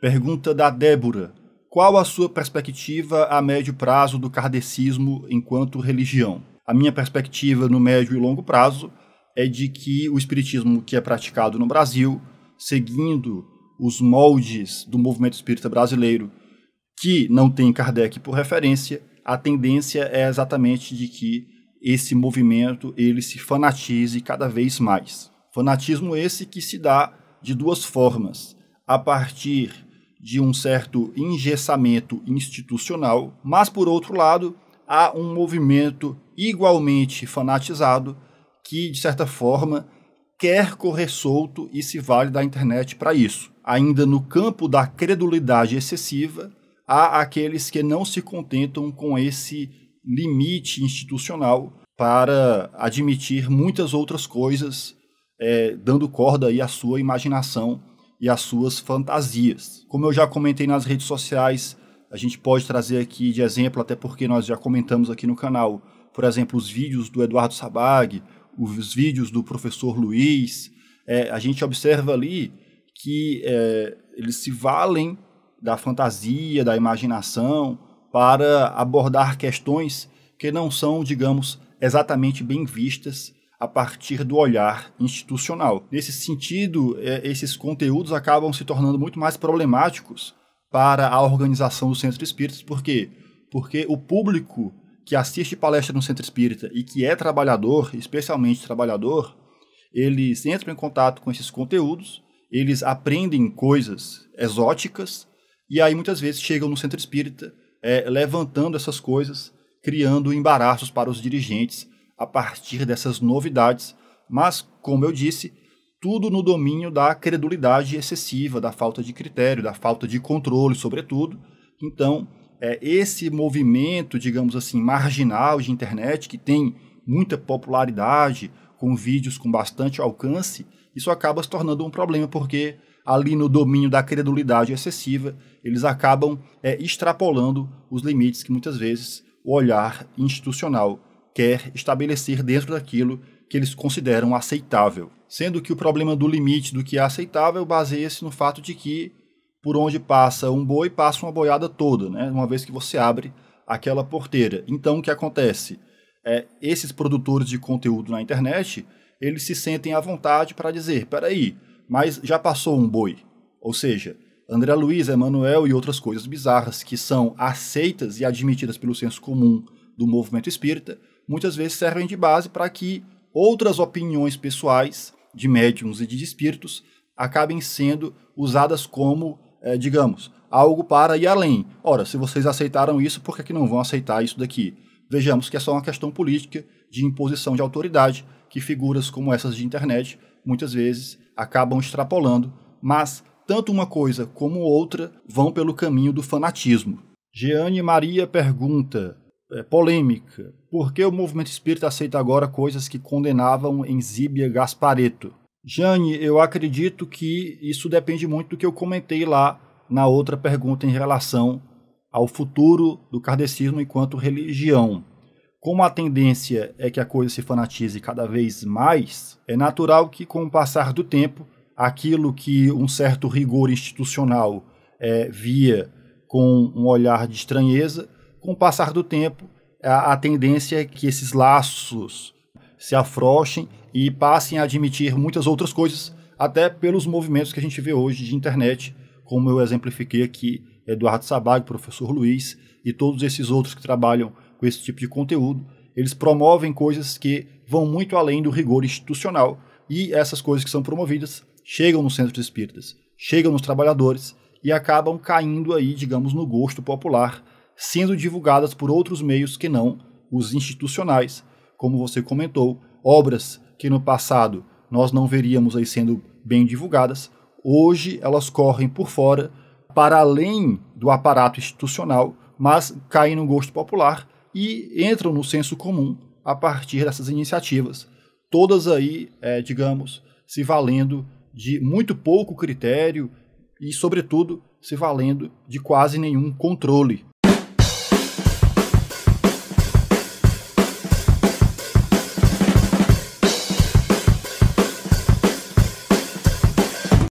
Pergunta da Débora. Qual a sua perspectiva a médio prazo do kardecismo enquanto religião? A minha perspectiva no médio e longo prazo é de que o espiritismo que é praticado no Brasil, seguindo os moldes do movimento espírita brasileiro, que não tem Kardec por referência, a tendência é exatamente de que esse movimento ele se fanatize cada vez mais. Fanatismo esse que se dá de duas formas a partir de um certo engessamento institucional, mas, por outro lado, há um movimento igualmente fanatizado que, de certa forma, quer correr solto e se vale da internet para isso. Ainda no campo da credulidade excessiva, há aqueles que não se contentam com esse limite institucional para admitir muitas outras coisas, é, dando corda aí à sua imaginação e as suas fantasias. Como eu já comentei nas redes sociais, a gente pode trazer aqui de exemplo, até porque nós já comentamos aqui no canal, por exemplo, os vídeos do Eduardo Sabag, os vídeos do professor Luiz. É, a gente observa ali que é, eles se valem da fantasia, da imaginação, para abordar questões que não são, digamos, exatamente bem vistas a partir do olhar institucional. Nesse sentido, é, esses conteúdos acabam se tornando muito mais problemáticos para a organização do centro espírita, por quê? Porque o público que assiste palestra no centro espírita e que é trabalhador, especialmente trabalhador, eles entram em contato com esses conteúdos, eles aprendem coisas exóticas e aí muitas vezes chegam no centro espírita é, levantando essas coisas, criando embaraços para os dirigentes a partir dessas novidades, mas, como eu disse, tudo no domínio da credulidade excessiva, da falta de critério, da falta de controle, sobretudo. Então, é, esse movimento, digamos assim, marginal de internet, que tem muita popularidade, com vídeos com bastante alcance, isso acaba se tornando um problema, porque ali no domínio da credulidade excessiva, eles acabam é, extrapolando os limites que muitas vezes o olhar institucional quer estabelecer dentro daquilo que eles consideram aceitável. Sendo que o problema do limite do que é aceitável baseia-se no fato de que por onde passa um boi, passa uma boiada toda, né? uma vez que você abre aquela porteira. Então, o que acontece? É, esses produtores de conteúdo na internet, eles se sentem à vontade para dizer, peraí, mas já passou um boi. Ou seja, André Luiz, Emanuel e outras coisas bizarras que são aceitas e admitidas pelo senso comum do movimento espírita, muitas vezes servem de base para que outras opiniões pessoais de médiums e de espíritos acabem sendo usadas como, é, digamos, algo para ir além. Ora, se vocês aceitaram isso, por que, que não vão aceitar isso daqui? Vejamos que é só uma questão política de imposição de autoridade que figuras como essas de internet muitas vezes acabam extrapolando, mas tanto uma coisa como outra vão pelo caminho do fanatismo. Jeane Maria pergunta: é, polêmica. Por que o movimento espírita aceita agora coisas que condenavam Enzíbia Gaspareto? Jane, eu acredito que isso depende muito do que eu comentei lá na outra pergunta em relação ao futuro do kardecismo enquanto religião. Como a tendência é que a coisa se fanatize cada vez mais, é natural que, com o passar do tempo, aquilo que um certo rigor institucional é, via com um olhar de estranheza com o passar do tempo, a, a tendência é que esses laços se afrouxem e passem a admitir muitas outras coisas, até pelos movimentos que a gente vê hoje de internet, como eu exemplifiquei aqui, Eduardo Sabag, professor Luiz e todos esses outros que trabalham com esse tipo de conteúdo, eles promovem coisas que vão muito além do rigor institucional e essas coisas que são promovidas chegam nos centros espíritas, chegam nos trabalhadores e acabam caindo aí, digamos, no gosto popular sendo divulgadas por outros meios que não os institucionais, como você comentou, obras que no passado nós não veríamos aí sendo bem divulgadas, hoje elas correm por fora, para além do aparato institucional, mas caem no gosto popular e entram no senso comum a partir dessas iniciativas, todas aí, é, digamos, se valendo de muito pouco critério e, sobretudo, se valendo de quase nenhum controle